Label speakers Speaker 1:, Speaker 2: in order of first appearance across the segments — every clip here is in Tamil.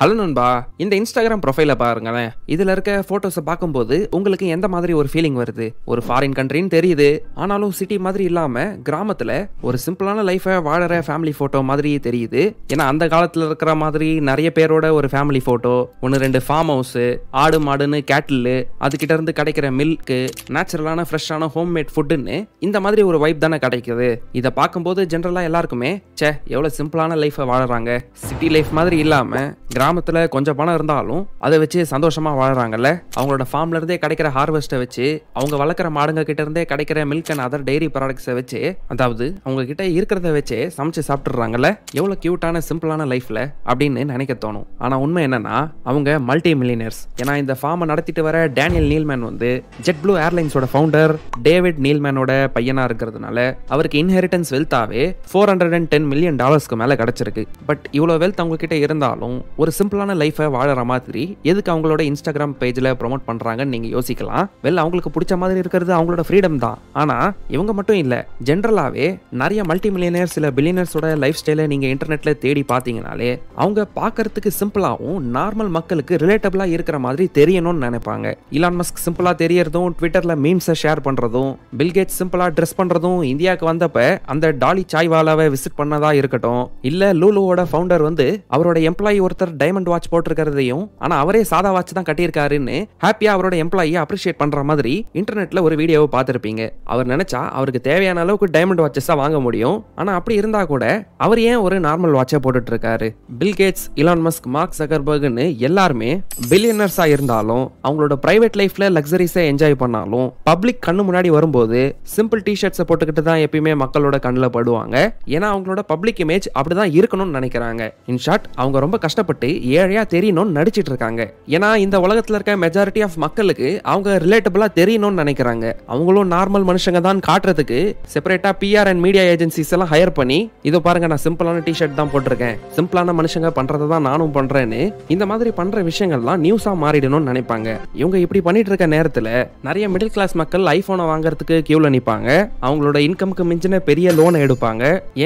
Speaker 1: ஹலோ நண்பா இந்த இன்ஸ்டாகிராம் ப்ரொஃபைல பாருங்களேன் இதில் இருக்க ஃபோட்டோஸை பார்க்கும்போது உங்களுக்கு எந்த மாதிரி ஒரு ஃபீலிங் வருது ஒரு ஃபாரின் கண்ட்ரின்னு தெரியுது ஆனாலும் சிட்டி மாதிரி இல்லாமல் கிராமத்தில் ஒரு சிம்பிளான லைஃபை வாழற ஃபேமிலி ஃபோட்டோ மாதிரி தெரியுது ஏன்னா அந்த காலத்தில் இருக்கிற மாதிரி நிறைய பேரோட ஒரு ஃபேமிலி ஃபோட்டோ ஒன்று ரெண்டு ஃபார்ம் ஹவுஸு ஆடு மாடுன்னு கேட்டில்லு அதுக்கிட்ட இருந்து கிடைக்கிற மில்க்கு நேச்சுரலான ஃப்ரெஷ்ஷான ஹோம் மேட் ஃபுட்டுன்னு இந்த மாதிரி ஒரு வைப் தானே கிடைக்குது இதை பார்க்கும்போது ஜென்ரலாக எல்லாருக்குமே சே எவ்வளோ சிம்பிளான லைஃப்பை வாழறாங்க சிட்டி லைஃப் மாதிரி இல்லாமல் கிராமத்தில் கொஞ்சம் பணம் இருந்தாலும் அதை வச்சு சந்தோஷமாக வாழ்கிறாங்கல்ல அவங்களோட ஃபார்ம்ல இருந்தே கிடைக்கிற ஹார்வெஸ்ட்டை வச்சு அவங்க வளர்க்குற மாடுங்க கிட்டேருந்தே கிடைக்கிற மில்க் அண்ட் அதர் டெய்ரி ப்ராடக்ட்ஸை வச்சு அதாவது அவங்க கிட்ட இருக்கிறத வச்சு சமைச்சு சாப்பிட்டுறாங்கல்ல எவ்வளோ க்யூட்டான சிம்பிளான லைஃப்பில் அப்படின்னு நினைக்க தோணும் ஆனால் உண்மை என்னன்னா அவங்க மல்டி மில்லியனர்ஸ் ஏன்னா இந்த ஃபார்மை நடத்திட்டு வர டேனியல் நீல்மேன் வந்து ஜெட் ப்ளூ ஏர்லைன்ஸோட ஃபவுண்டர் டேவிட் நீல்மேனோட பையனாக இருக்கிறதுனால அவருக்கு இன்ஹெரிட்டன்ஸ் வெல்த்தாவே four hundred and ten million டாலர்ஸ்க்கு மேலே கிடச்சிருக்கு பட் இவ்வளோ வெல்த் அவங்க கிட்ட இருந்தாலும் ஒரு சிம்பிளான லைஃபை வாழற மாதிரி எதுக்கு அவங்களோட இன்ஸ்டாகிராம் பேஜில் ப்ரொமோட் பண்ணுறாங்கன்னு நீங்கள் யோசிக்கலாம் வெல் அவங்களுக்கு பிடிச்ச மாதிரி இருக்கிறது அவங்களோட ஃப்ரீடம் தான் ஆனால் இவங்க மட்டும் இல்லை ஜென்ரலாகவே நிறைய மல்டி மில்லியனர் சில பில்லியனர்ஸோட லைஃப் ஸ்டைலை நீங்கள் இன்டர்நெட்டில் தேடி பார்த்தீங்கனாலே அவங்க பார்க்கறதுக்கு சிம்பிளாகவும் நார்மல் மக்களுக்கு ரிலேட்டபிளாக இருக்கிற மாதிரி தெரியணும்னு நினைப்பாங்க இலான் மஸ்க் சிம்பிளாக தெரியறதும் ட்விட்டரில் மீம்ஸை ஷேர் பண்ணுறதும் பில்கேட் சிம்பிளாக ட்ரெஸ் பண்ணுறதும் இந்தியாவுக்கு வந்தப்ப அந்த டாலி சாய்வாலாவை விசிட் பண்ணதாக இருக்கட்டும் இல்லை லூலுவோட ஃபவுண்டர் வந்து அவரோட எம்ப்ளாயி ஒருத்தர் டைமண்ட் வாட்ச் போட்டிருக்கிறதையும் ஆனால் அவரே சாதா வாட்ச் தான் கட்டியிருக்காருன்னு ஹாப்பியாக அவரோட எம்ப்ளாயியை அப்ரிஷியேட் பண்ணுற மாதிரி இன்டர்நெட்டில் ஒரு வீடியோவை பார்த்துருப்பீங்க அவர் நினச்சா அவருக்கு தேவையான அளவுக்கு டைமண்ட் வாட்சஸ் வாங்க முடியும் ஆனால் அப்படி இருந்தால் கூட அவர் ஏன் ஒரு நார்மல் வாட்சை இருக்காரு Bill Gates Elon Musk Mark சகர்பர்க்னு எல்லாருமே பில்லியனர்ஸாக இருந்தாலும் அவங்களோட பிரைவேட் லைஃப்பில் லக்ஸரிஸை என்ஜாய் பண்ணாலும் பப்ளிக் கண்ணு முன்னாடி வரும்போது சிம்பிள் டிஷர்ட்ஸை போட்டுக்கிட்டு தான் எப்பயுமே மக்களோட கண்ணில் படுவாங்க ஏன்னா அவங்களோட பப்ளிக் இமேஜ் அப்படி தான் இருக்கணும்னு நினைக்கிறாங்க இன்ஷார்ட் அவங்க ரொம்ப கஷ்டப்பட்டு ஏழையாக தெரியணும்னு நடிச்சிட்டு இருக்காங்க ஏன்னா இந்த உலகத்தில் இருக்க மெஜாரிட்டி ஆஃப் மக்களுக்கு அவங்க ரிலேட்டபிளாக தெரியணும்னு நினைக்கிறாங்க அவங்களும் நார்மல் மனுஷங்க தான் காட்டுறதுக்கு செப்பரேட்டாக பிஆர் அண்ட் மீடியா ஏஜென்சிஸ் எல்லாம் ஹையர் பண்ணி இதோ பாருங்க நான் சிம்பிளான டிஷர்ட் தான் போட்டிருக்கேன் சிம்பிளான மனுஷங்க பண்ணுறது தான் நானும் பண்ணுறேன்னு இந்த மாதிரி பண்ணுற விஷயங்கள்லாம் நியூஸாக மாறிடணும்னு நினைப்பாங்க இவங்க இப்படி பண்ணிட்டு இருக்க நேரத்தில் நிறைய மிடில் கிளாஸ் மக்கள் ஐஃபோனை வாங்குறதுக்கு கியூவில் நிற்பாங்க அவங்களோட இன்கமுக்கு மிஞ்சின பெரிய லோனை எடுப்பாங்க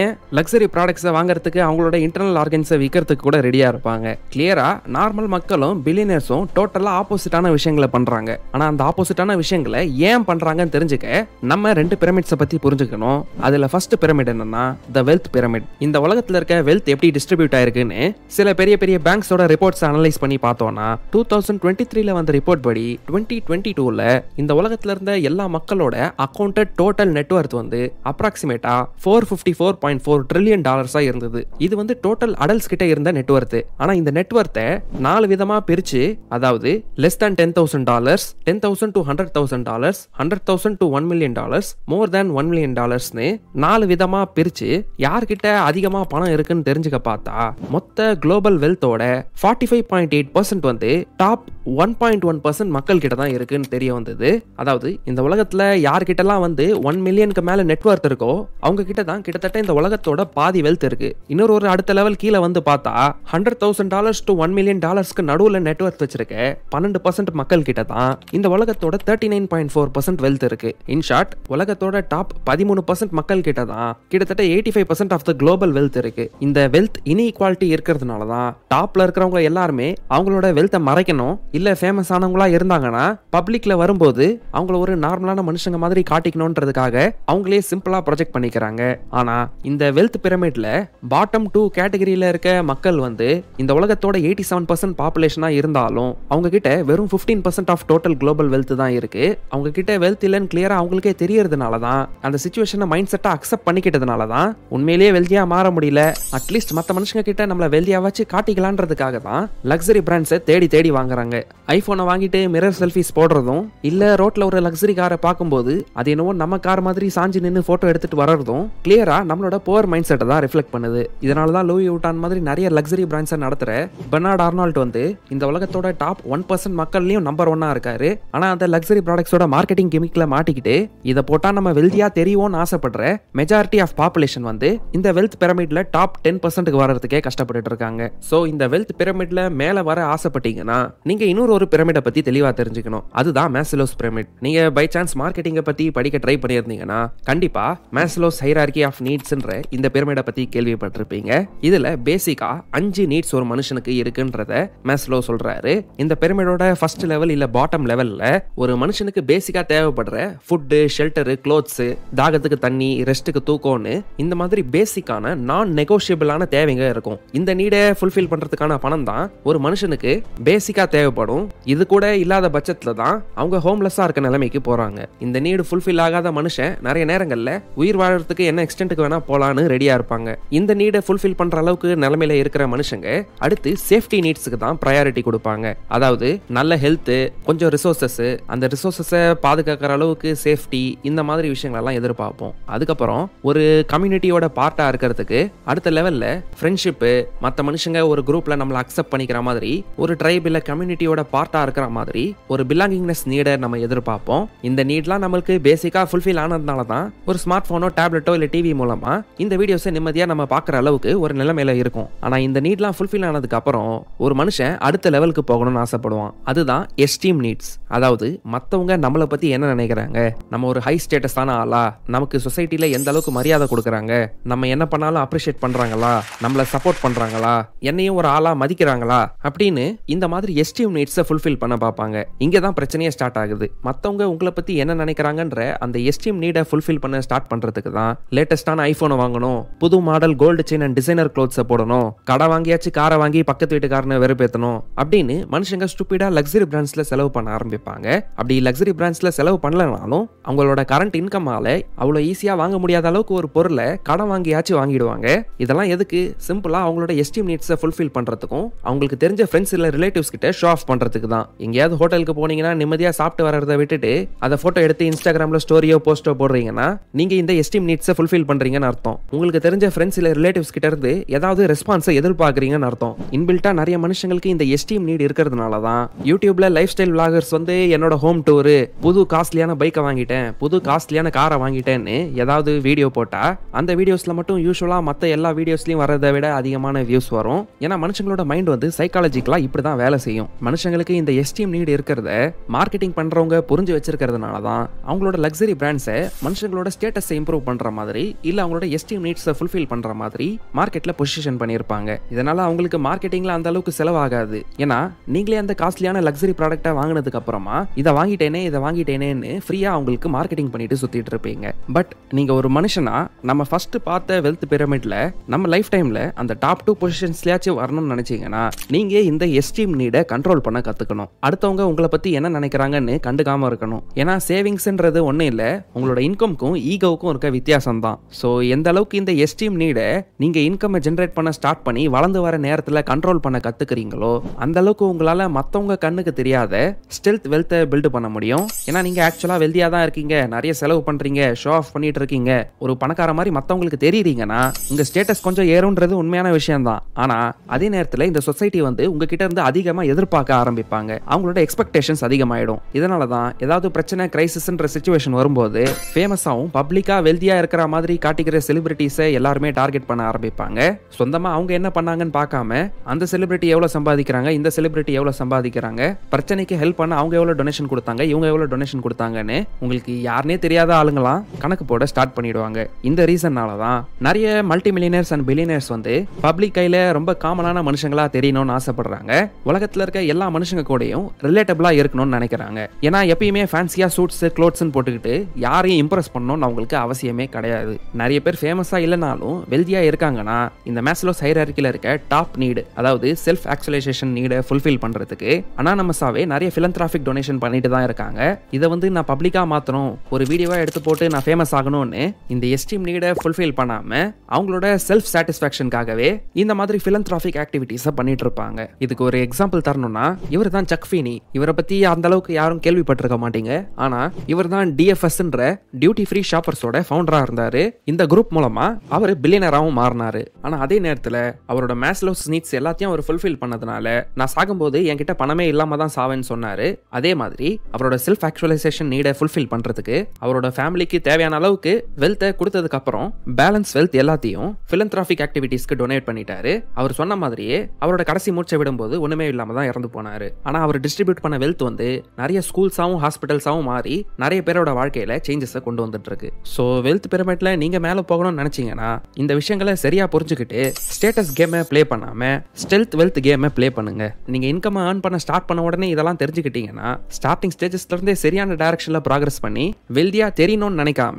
Speaker 1: ஏன் லக்ஸரி ப்ராடக்ட்ஸை வாங்குறதுக்கு அவங்களோட இன்டர்னல் ஆர்கன்ஸை விற்கிறதுக்கு கூட ரெடியாக இருப்பாங்க கிளியராக நார்மல் மக்களும் பில்லினர்ஸும் டோட்டலாக ஆப்போசிட்டான விஷயங்களை பண்ணுறாங்க ஆனால் அந்த ஆப்போசிட்டான விஷயங்களை ஏன் பண்ணுறாங்கன்னு தெரிஞ்சுக்க நம்ம ரெண்டு பிரமிட்ஸை பற்றி புரிஞ்சுக்கணும் அதில் ஃபர்ஸ்ட் பிரமிட் என்னன்னா த வெல்த் பிரமிட் இந்த உலகத்தில் இருக்க வெல்த் எப்படி டிஸ்ட்ரிபியூட் ஆயிருக்குன்னு சில பெரிய பெரிய பேங்க்ஸோட ரிப்போர்ட்ஸ் அனலைஸ் பண்ணி பார்த்தோம்னா டூ தௌசண்ட் டுவெண்ட்டி த்ரீல வந்த ரிப்போர்ட் படி டுவெண்ட்டி டுவெண்ட்டி டூவில் இந்த உலகத்தில் இருந்த எல்லா மக்களோட அக்கௌண்ட்டட் டோட்டல் நெட்ஒர்த் வந்து அப்ராக்சிமேட்டாக four fifty four point four trillion டாலர்ஸாக இருந்தது இது வந்து டோட்டல் அடல்ஸ் கிட்ட இருந்த நெட்ஒர்த்து ஆனால் இந்த இந்த நெட்ஒர்த்தை நாலு விதமாக பிரித்து அதாவது less than ten thousand dollars ten thousand to hundred thousand dollars hundred thousand to one million dollars more than one million டாலர்ஸ்னு நாலு விதமாக பிரித்து யார்கிட்ட அதிகமாக பணம் இருக்குன்னு தெரிஞ்சுக்க பார்த்தா மொத்த குளோபல் வெல்த்தோட forty five point eight percent வந்து top one point one percent மக்கள் கிட்ட தான் இருக்குன்னு தெரிய வந்தது அதாவது இந்த உலகத்தில் யார்கிட்டலாம் வந்து ஒன் மில்லியனுக்கு மேலே நெட்ஒர்க் இருக்கோ அவங்க கிட்ட தான் கிட்டத்தட்ட இந்த உலகத்தோட பாதி வெல்த் இருக்கு இன்னொரு ஒரு அடுத்த லெவல் கீழே வந்து பார்த்தா hundred thousand dollars to one million டாலர்ஸ்க்கு நடுவில் நெட்ஒர்க் வச்சிருக்க பன்னெண்டு பர்சன்ட் மக்கள் கிட்ட தான் இந்த உலகத்தோட thirty nine point four percent wealth இருக்கு இன் ஷார்ட் உலகத்தோட டாப் பதிமூணு பர்சன்ட் மக்கள் கிட்ட தான் கிட்டத்தட்ட eighty five percent of the global wealth இருக்கு இந்த வெல்த் இன்இக்வாலிட்டி இருக்கிறதுனால தான் டாப்ல இருக்கிறவங்க எல்லாருமே அவங்களோட வெல்த்தை மறைக்கணும் இல்லை ஃபேமஸ் ஆனவங்களா இருந்தாங்கன்னா பப்ளிக்ல வரும்போது அவங்கள ஒரு நார்மலான மனுஷங்க மாதிரி காட்டிக்கணுன்றதுக்காக அவங்களே சிம்பிளா ப்ரொஜெக்ட் பண்ணிக்கிறாங்க ஆனா இந்த வெல்த் பிரமிட்ல பாட்டம் டூ கேட்டகரியில இருக்க மக்கள் வந்து இந்த உலகத்தோட எயிட்டி செவன் பர்சன்ட் பாப்புலேஷனா இருந்தாலும் அவங்க கிட்ட வெறும் fifteen percent of total global wealth தான் இருக்கு அவங்க கிட்ட வெல்த் இல்லைன்னு கிளியரா அவங்களுக்கே தெரியறதுனால தான் அந்த சுச்சுவேஷனை மைண்ட் செட்டை அக்செப்ட் பண்ணிக்கிட்டதுனால தான் உண்மையிலேயே வெல்தியா மாற முடியல அட்லீஸ்ட் மற்ற மனுஷங்க கிட்ட நம்மள வெல்தியாவாச்சு வச்சு காட்டிக்கலான்றதுக்காக தான் லக்ஸரி பிராண்ட்ஸை தேடி தேடி வாங்குறாங்க ஐஃபோனை வாங்கிட்டு மிரர் செல்ஃபிஸ் போடுறதும் இல்லை ரோட்டில் ஒரு லக்ஸரி காரை பார்க்கும்போது அது என்னவோ நம்ம கார் மாதிரி சாஞ்சி நின்று ஃபோட்டோ எடுத்துகிட்டு வர்றதும் கிளியராக நம்மளோட புவர் மைண்ட் செட்டை தான் ரிஃப்ளெக்ட் பண்ணுது இதனால தான் லூயி உட்டான் மாதிரி நிறைய லக்ஸரி பிராண்ட்ஸை நடத்துகிற பெர்னார்ட் ஆர்னால்ட் வந்து இந்த உலகத்தோட டாப் ஒன் பர்சன்ட் மக்கள்லையும் நம்பர் ஒன்னாக இருக்காரு ஆனால் அந்த லக்ஸரி ப்ராடக்ட்ஸோட மார்க்கெட்டிங் கெமிக்கில் மாட்டிக்கிட்டு இதை போட்டால் நம்ம வெல்தியாக தெரியும்னு ஆசைப்படுற மெஜாரிட்டி ஆஃப் பாப்புலேஷன் வந்து இந்த வெல்த் பிரமிட்ல டாப் டென் பர்சன்ட்டுக்கு வர்றதுக்கே கஷ்டப்பட்டு இருக்காங்க ஸோ இந்த வெல்த் பிரமிட்ல மேலே வர ஆசைப்பட்டீங்கன்னா நீங்கள் இன்னொரு ஒரு பிரமிடை பற்றி தெளிவாக தெரிஞ்சுக்கணும் அதுதான் மேஸ்லோஸ் பிரமிட் நீங்கள் பை சான்ஸ் மார்க்கெட்டிங்கை பற்றி படிக்க ட்ரை பண்ணியிருந்தீங்கன்னா கண்டிப்பாக மேஸ்லோஸ் ஹைரார்கி ஆஃப் நீட்ஸ்ன்ற இந்த பிரமிடை பற்றி கேள்விப்பட்டிருப்பீங்க இதில் பேசிக்காக அஞ்சு நீட்ஸ் ஒரு மனுஷனுக்கு இருக்குன்றத மேஸ்லோ சொல்கிறாரு இந்த பிரமிடோட ஃபர்ஸ்ட் லெவல் இல்லை பாட்டம் லெவலில் ஒரு மனுஷனுக்கு பேசிக்காக தேவைப்படுற ஃபுட்டு ஷெல்டரு க்ளோத்ஸு தாகத்துக்கு தண்ணி ரெஸ்ட்டுக்கு தூக்கம்னு இந்த மாதிரி பேசிக்கான நான் நெகோஷியபிளான தேவைங்க இருக்கும் இந்த நீடை ஃபுல்ஃபில் பண்ணுறதுக்கான பணம் தான் ஒரு மனுஷனுக்கு பேசிக்காக தேவைப்படும் தேவைப்படும் இது கூட இல்லாத பட்சத்துல தான் அவங்க ஹோம்லெஸ்ஸா இருக்க நிலைமைக்கு போறாங்க இந்த நீடு ஃபுல்ஃபில் ஆகாத மனுஷன் நிறைய நேரங்கள்ல உயிர் வாழறதுக்கு என்ன எக்ஸ்டென்ட்டுக்கு வேணா போலான்னு ரெடியா இருப்பாங்க இந்த நீடை ஃபுல்ஃபில் பண்ற அளவுக்கு நிலைமையில இருக்கிற மனுஷங்க அடுத்து சேஃப்டி நீட்ஸுக்கு தான் ப்ரையாரிட்டி கொடுப்பாங்க அதாவது நல்ல ஹெல்த்து கொஞ்சம் ரிசோர்சஸ் அந்த ரிசோர்சஸை பாதுகாக்கிற அளவுக்கு சேஃப்டி இந்த மாதிரி விஷயங்களெல்லாம் எதிர்பார்ப்போம் அதுக்கப்புறம் ஒரு கம்யூனிட்டியோட பார்ட்டாக இருக்கிறதுக்கு அடுத்த லெவலில் ஃப்ரெண்ட்ஷிப்பு மற்ற மனுஷங்க ஒரு குரூப்பில் நம்மளை அக்செப்ட் பண்ணிக்கிற மாதிரி ஒரு ட்ரைப் இல்லை கம்யூனிட்டி சொசைட்டியோட பார்ட்டாக இருக்கிற மாதிரி ஒரு பிலாங்கிங்னஸ் நீடை நம்ம எதிர்பார்ப்போம் இந்த நீட்லாம் நம்மளுக்கு பேசிக்காக ஃபுல்ஃபில் ஆனதுனால தான் ஒரு ஸ்மார்ட் ஃபோனோ டேப்லெட்டோ இல்லை டிவி மூலமாக இந்த வீடியோஸை நிம்மதியாக நம்ம பார்க்குற அளவுக்கு ஒரு நிலைமையில இருக்கும் ஆனால் இந்த நீட்லாம் ஃபுல்ஃபில் ஆனதுக்கு அப்புறம் ஒரு மனுஷன் அடுத்த லெவலுக்கு போகணும்னு ஆசைப்படுவான் அதுதான் எஸ்டீம் நீட்ஸ் அதாவது மற்றவங்க நம்மளை பற்றி என்ன நினைக்கிறாங்க நம்ம ஒரு ஹை ஸ்டேட்டஸான ஆளா நமக்கு சொசைட்டியில் எந்த அளவுக்கு மரியாதை கொடுக்குறாங்க நம்ம என்ன பண்ணாலும் அப்ரிஷியேட் பண்ணுறாங்களா நம்மளை சப்போர்ட் பண்ணுறாங்களா என்னையும் ஒரு ஆளாக மதிக்கிறாங்களா அப்படின்னு இந்த மாதிரி எஸ்டீம் நீட்ஸை ஃபுல்ஃபில் பண்ண பார்ப்பாங்க இங்கே தான் பிரச்சனையே ஸ்டார்ட் ஆகுது மற்றவங்க உங்களை பற்றி என்ன நினைக்கிறாங்கன்ற அந்த எஸ்டிஎம் நீடை ஃபுல்ஃபில் பண்ண ஸ்டார்ட் பண்ணுறதுக்கு தான் லேட்டஸ்டான ஐஃபோனை வாங்கணும் புது model gold chain and designer க்ளோத்ஸை போடணும் கடை வாங்கியாச்சு காரை வாங்கி பக்கத்து வீட்டுக்காரனை வெறுப்பேற்றணும் அப்படின்னு மனுஷங்க ஸ்டூப்பிடாக லக்ஸரி பிராண்ட்ஸில் செலவு பண்ண ஆரம்பிப்பாங்க அப்படி லக்ஸரி பிராண்ட்ஸில் செலவு பண்ணலனாலும் அவங்களோட கரண்ட் இன்கம்மால் அவ்வளோ ஈஸியாக வாங்க முடியாத அளவுக்கு ஒரு பொருளை கடன் வாங்கியாச்சும் வாங்கிடுவாங்க இதெல்லாம் எதுக்கு சிம்பிளாக அவங்களோட எஸ்டிம் நீட்ஸை ஃபுல்ஃபில் பண்ணுறதுக்கும் அவங்களுக்கு தெரிஞ்ச ஃப்ரெண்ட்ஸ் இல்லை ரிலேட்டிவ்ஸ் கிட்ட ஷோ ஆஃப் பண்ணுறதுக்கு தான் எங்கேயாவது ஹோட்டலுக்கு போனீங்கன்னா நிம்மதியாக சாப்பிட்டு வரத விட்டுட்டு அதை ஃபோட்டோ எடுத்து இன்ஸ்டாகிராமில் ஸ்டோரியோ போஸ்ட்டோ போடுறீங்கன்னா நீங்கள் இந்த எஸ்டீம் நீட்ஸை ஃபுல்ஃபில் பண்ணுறீங்கன்னு அர்த்தம் உங்களுக்கு தெரிஞ்ச ஃப்ரெண்ட்ஸ் இல்லை ரிலேட்டிவ்ஸ் கிட்ட இருந்து ஏதாவது ரெஸ்பான்ஸை எதிர்பார்க்குறீங்கன்னு அர்த்தம் இன்பில்ட்டாக நிறைய மனுஷங்களுக்கு இந்த எஸ்டீம் நீட் இருக்கிறதுனால தான் யூடியூப்பில் லைஃப் ஸ்டைல் விளாகர்ஸ் வந்து என்னோட ஹோம் டூரு புது காஸ்ட்லியான பைக்கை வாங்கிட்டேன் புது காஸ்ட்லியான காரை வாங்கிட்டேன்னு ஏதாவது வீடியோ போட்டால் அந்த வீடியோஸில் மட்டும் யூஸ்வலாக மற்ற எல்லா வீடியோஸ்லையும் வரதை விட அதிகமான வியூஸ் வரும் ஏன்னா மனுஷங்களோட மைண்ட் வந்து சைக்காலஜிக்கலாக இப்படி தான் வேலை செய்யும் மனுஷ மனுஷங்களுக்கு இந்த எஸ்டிஎம் நீடு இருக்கிறத மார்க்கெட்டிங் பண்ணுறவங்க புரிஞ்சு வச்சிருக்கிறதுனால தான் அவங்களோட லக்ஸரி பிராண்ட்ஸை மனுஷங்களோட ஸ்டேட்டஸை இம்ப்ரூவ் பண்ணுற மாதிரி இல்லை அவங்களோட எஸ்டிஎம் நீட்ஸை ஃபுல்ஃபில் பண்ணுற மாதிரி மார்க்கெட்டில் பொசிஷன் பண்ணியிருப்பாங்க இதனால் அவங்களுக்கு மார்க்கெட்டிங்கில் அந்த அளவுக்கு செலவாகாது ஏன்னா நீங்களே அந்த காஸ்ட்லியான லக்ஸரி ப்ராடக்டை வாங்கினதுக்கு அப்புறமா இதை வாங்கிட்டேனே இதை வாங்கிட்டேனேன்னு ஃப்ரீயாக அவங்களுக்கு மார்க்கெட்டிங் பண்ணிட்டு சுற்றிட்டு இருப்பீங்க பட் நீங்கள் ஒரு மனுஷனா நம்ம ஃபர்ஸ்ட் பார்த்த வெல்த் பிரமிடில் நம்ம லைஃப் டைமில் அந்த டாப் டூ பொசிஷன்ஸ்லேயாச்சும் வரணும்னு நினச்சிங்கன்னா நீங்கள் இந்த எஸ்டிஎம் நீடை கண்ட்ரோல் பண்ண கற்றுக்கணும் அடுத்தவங்க உங்களை பற்றி என்ன நினைக்கிறாங்கன்னு கண்டுக்காமல் இருக்கணும் ஏன்னா சேவிங்ஸ்ன்றது ஒன்றும் இல்லை உங்களோட இன்கம்க்கும் ஈகோவுக்கும் இருக்க வித்தியாசம் தான் ஸோ எந்த அளவுக்கு இந்த எஸ்டீம் நீடை நீங்கள் இன்கம்மை ஜென்ரேட் பண்ண ஸ்டார்ட் பண்ணி வளர்ந்து வர நேரத்தில் கண்ட்ரோல் பண்ண கற்றுக்கிறீங்களோ அந்த அளவுக்கு உங்களால் மற்றவங்க கண்ணுக்கு தெரியாத ஸ்டெல்த் வெல்த்தை பில்டு பண்ண முடியும் ஏன்னா நீங்கள் ஆக்சுவலாக வெல்தியாக தான் இருக்கீங்க நிறைய செலவு பண்ணுறீங்க ஷோ ஆஃப் பண்ணிட்டு இருக்கீங்க ஒரு பணக்கார மாதிரி மற்றவங்களுக்கு தெரியுறீங்கன்னா உங்கள் ஸ்டேட்டஸ் கொஞ்சம் ஏறும்ன்றது உண்மையான விஷயம் தான் ஆனால் அதே நேரத்தில் இந்த சொசைட்டி வந்து உங்ககிட்ட இருந்து அதிகமாக எதிர்பார்க்க ஆரம்பிப்பாங்க அவங்களோட எக்ஸ்பெக்டேஷன்ஸ் அதிகமாயிடும் இதனால தான் ஏதாவது பிரச்சனை கிரைசிஸ்ன்ற சுச்சுவேஷன் வரும்போது ஃபேமஸாகவும் பப்ளிக்காக வெல்தியாக இருக்கிற மாதிரி காட்டிக்கிற செலிபிரிட்டிஸை எல்லாருமே டார்கெட் பண்ண ஆரம்பிப்பாங்க சொந்தமாக அவங்க என்ன பண்ணாங்கன்னு பார்க்காம அந்த செலிபிரிட்டி எவ்வளோ சம்பாதிக்கிறாங்க இந்த செலிபிரிட்டி எவ்வளோ சம்பாதிக்கிறாங்க பிரச்சனைக்கு ஹெல்ப் பண்ண அவங்க எவ்வளோ டொனேஷன் கொடுத்தாங்க இவங்க எவ்வளோ டொனேஷன் கொடுத்தாங்கன்னு உங்களுக்கு யாருனே தெரியாத ஆளுங்களாம் கணக்கு போட ஸ்டார்ட் பண்ணிடுவாங்க இந்த ரீசன்னால தான் நிறைய மல்டி மில்லியனர்ஸ் அண்ட் பில்லியனர்ஸ் வந்து பப்ளிக் கையில் ரொம்ப காமனான மனுஷங்களா தெரியணும்னு ஆசைப்படுறாங்க உலகத்தில் இருக்க எல்லா மனுஷங்க கூடயும் ரிலேட்டபிளாக இருக்கணும்னு நினைக்கிறாங்க ஏன்னா எப்பயுமே ஃபேன்சியாக சூட்ஸ் க்ளோத்ஸ்னு போட்டுக்கிட்டு யாரையும் இம்ப்ரெஸ் பண்ணணும்னு அவங்களுக்கு அவசியமே கிடையாது நிறைய பேர் ஃபேமஸாக இல்லைனாலும் வெல்தியாக இருக்காங்கன்னா இந்த மேஸ்லோ சைரக்கில் இருக்க டாப் நீடு அதாவது செல்ஃப் ஆக்சுவலைசேஷன் நீடை ஃபுல்ஃபில் பண்ணுறதுக்கு அனானமஸாகவே நிறைய ஃபிலந்த்ராஃபிக் டொனேஷன் பண்ணிட்டு தான் இருக்காங்க இதை வந்து நான் பப்ளிக்காக மாற்றணும் ஒரு வீடியோவாக எடுத்து போட்டு நான் ஃபேமஸ் ஆகணும்னு இந்த எஸ்டீம் நீடை ஃபுல்ஃபில் பண்ணாமல் அவங்களோட செல்ஃப் சாட்டிஸ்ஃபேக்ஷனுக்காகவே இந்த மாதிரி ஃபிலந்த்ராஃபிக் ஆக்டிவிட்டீஸை பண்ணிட்டு இருப்பாங்க இதுக்கு ஒரு எக்ஸாம்பிள் தரணும்னா இவர் தான் சக்ஃபீனி இவரை பற்றி அந்த அளவுக்கு யாரும் கேள்விப்பட்டிருக்க மாட்டீங்க ஆனால் இவர் தான் டிஎஃப்எஸ்ன்ற டியூட்டி ஃப்ரீ ஷாப்பர்ஸோட ஃபவுண்டராக இருந்தார் இந்த குரூப் மூலமாக அவர் பில்லியனராகவும் மாறினாரு ஆனால் அதே நேரத்தில் அவரோட மேஸ்லோஸ் நீட்ஸ் எல்லாத்தையும் அவர் ஃபுல்ஃபில் பண்ணதுனால நான் சாகும்போது என்கிட்ட பணமே இல்லாமல் தான் சாவேன்னு சொன்னார் அதே மாதிரி அவரோட செல்ஃப் ஆக்சுவலைசேஷன் நீடை ஃபுல்ஃபில் பண்ணுறதுக்கு அவரோட ஃபேமிலிக்கு தேவையான அளவுக்கு வெல்த்தை கொடுத்ததுக்கு அப்புறம் பேலன்ஸ் வெல்த் எல்லாத்தையும் ஃபிலந்த்ராஃபிக் ஆக்டிவிட்டீஸ்க்கு டொனேட் பண்ணிட்டாரு அவர் சொன்ன மாதிரியே அவரோட கடைசி மூச்சை விடும்போது ஒன்றுமே இல்லாமல் தான் இறந்து போனார் ஆனால் அவர் டிஸ்ட்ரிபியூட் பண்ண வெல்த் வந்து நிறைய ஸ்கூல்ஸாகவும் ஹாஸ்பிட்டல்ஸாகவும் மாறி நிறைய பேரோட வாழ்க்கையில் சேஞ்சஸை கொண்டு வந்துட்டு இருக்கு ஸோ வெல்த் பிரமிட்ல நீங்கள் மேலே போகணும்னு நினச்சிங்கன்னா இந்த விஷயங்களை சரியாக புரிஞ்சுக்கிட்டு ஸ்டேட்டஸ் கேமை ப்ளே பண்ணாமல் ஸ்டெல்த் வெல்த் கேமை ப்ளே பண்ணுங்க நீங்கள் இன்கம் ஏர்ன் பண்ண ஸ்டார்ட் பண்ண உடனே இதெல்லாம் தெரிஞ்சுக்கிட்டீங்கன்னா ஸ்டார்டிங் ஸ்டேஜஸ்லேருந்தே சரியான டைரக்ஷனில் ப்ராக்ரஸ் பண்ணி வெல்தியாக தெரியணும்னு நினைக்காம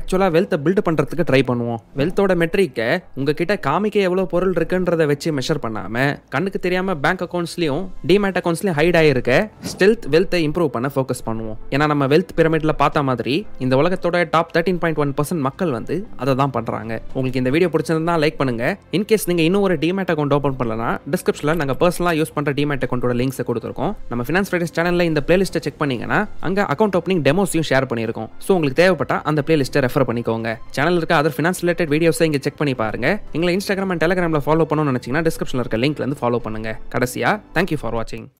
Speaker 1: ஆக்சுவலாக வெல்த்தை பில்ட் பண்ணுறதுக்கு ட்ரை பண்ணுவோம் வெல்த்தோட மெட்ரிக்கை உங்ககிட்ட காமிக்க எவ்வளோ பொருள் இருக்குன்றதை வச்சு மெஷர் பண்ணாமல் கண்ணுக்கு தெரியாமல் பேங்க் அக்கௌண்ட்ஸ்லையும் டிமேட் கவுன்சிலையும் ஹைட் ஆகிருக்க ஸ்டெல்த் வெல்த்தை இம்ப்ரூவ் பண்ண ஃபோக்கஸ் பண்ணுவோம் ஏன்னா நம்ம வெல்த் பிரமிடில் பார்த்த மாதிரி இந்த உலகத்தோட top thirteen point one percent மக்கள் வந்து அதை தான் பண்ணுறாங்க உங்களுக்கு இந்த வீடியோ பிடிச்சிருந்தா லைக் பண்ணுங்க இன்கேஸ் நீங்கள் இன்னும் ஒரு டிமேட் அக்கௌண்ட் ஓப்பன் பண்ணலன்னா டிஸ்கிரிப்ஷனில் நாங்கள் பர்சனலாக யூஸ் பண்ணுற டிமேட் அக்கௌண்ட்டோட லிங்க்ஸை கொடுத்துருக்கோம் நம்ம ஃபினான்ஸ் ஃப்ரைடேஸ் சேனலில் இந்த பிளேலிஸ்ட்டை செக் பண்ணீங்கன்னா அங்கே அக்கௌண்ட் ஓப்பனிங் டெமோஸையும் ஷேர் பண்ணியிருக்கோம் ஸோ உங்களுக்கு தேவைப்பட்டால் அந்த பிளேலிஸ்ட்டை ரெஃபர் பண்ணிக்கோங்க சேனல் இருக்க அதர் ஃபினான்ஸ் ரிலேட்டட் வீடியோஸை இங்கே செக் பண்ணி பாருங்க எங்களை இன்ஸ்டாகிராம் அண்ட் டெலிகிராமில் ஃபாலோ பண்ணணும்னு நினச்சிங்கன்னா டிஸ்கிரிப்ஷனில் இருக்க லிங்க்லேருந்து ஃபாலோ பண்ணுங்க கடைசியாக தேங்க்யூ ஃபார் வாட்சிங் watching.